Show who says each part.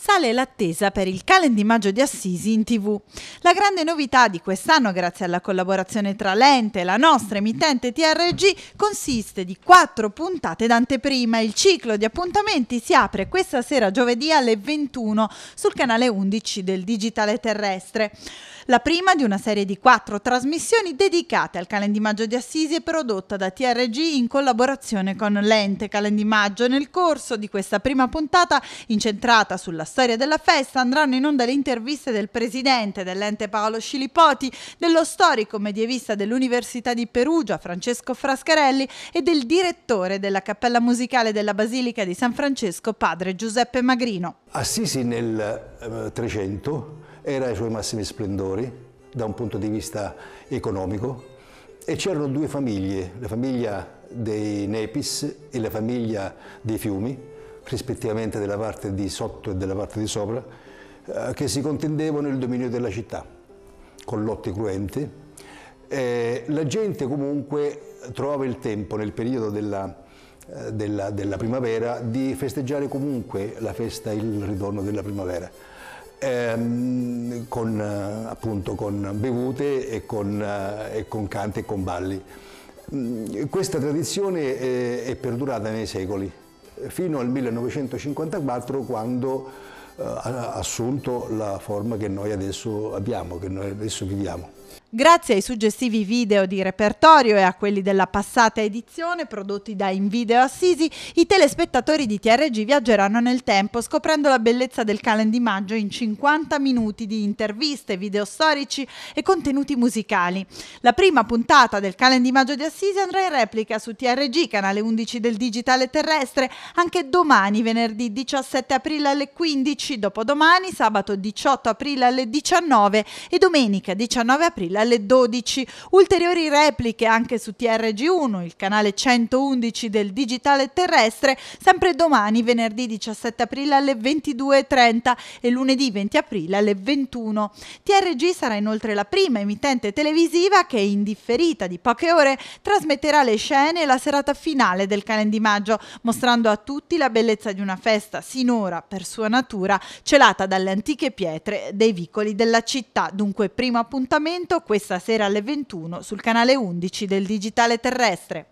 Speaker 1: sale l'attesa per il calend di maggio di Assisi in tv. La grande novità di quest'anno, grazie alla collaborazione tra l'ente e la nostra emittente TRG, consiste di quattro puntate d'anteprima. Il ciclo di appuntamenti si apre questa sera giovedì alle 21 sul canale 11 del Digitale Terrestre. La prima di una serie di quattro trasmissioni dedicate al calend di maggio di Assisi è prodotta da TRG in collaborazione con l'ente calend di maggio. Nel corso di questa prima puntata, incentrata sulla storia della festa andranno in onda le interviste del presidente dell'ente Paolo Scilipoti, dello storico medievista dell'Università di Perugia Francesco Frascarelli e del direttore della cappella musicale della Basilica di San Francesco padre Giuseppe Magrino.
Speaker 2: Assisi nel 300 eh, era ai suoi massimi splendori da un punto di vista economico e c'erano due famiglie, la famiglia dei Nepis e la famiglia dei Fiumi, rispettivamente della parte di sotto e della parte di sopra, eh, che si contendevano il dominio della città, con lotte cruenti. Eh, la gente comunque trovava il tempo nel periodo della, eh, della, della, primavera di festeggiare comunque la festa, il ritorno della primavera, ehm, con, eh, appunto, con, bevute e con, e con canti e con balli. Mm, questa tradizione è perdurata nei secoli fino al 1954 quando eh, ha assunto la forma che noi adesso abbiamo, che noi adesso viviamo.
Speaker 1: Grazie ai suggestivi video di repertorio e a quelli della passata edizione prodotti da Invideo Assisi, i telespettatori di TRG viaggeranno nel tempo scoprendo la bellezza del calendar di maggio in 50 minuti di interviste, video storici e contenuti musicali. La prima puntata del calendar di maggio di Assisi andrà in replica su TRG, canale 11 del Digitale Terrestre, anche domani, venerdì 17 aprile alle 15, dopodomani, sabato 18 aprile alle 19 e domenica 19 aprile alle 12. Ulteriori repliche anche su TRG1, il canale 111 del digitale terrestre, sempre domani venerdì 17 aprile alle 22.30 e lunedì 20 aprile alle 21. TRG sarà inoltre la prima emittente televisiva che in differita di poche ore trasmetterà le scene e la serata finale del calendario di Maggio, mostrando a tutti la bellezza di una festa sinora per sua natura celata dalle antiche pietre dei vicoli della città. Dunque primo appuntamento questa sera alle 21 sul canale 11 del Digitale Terrestre.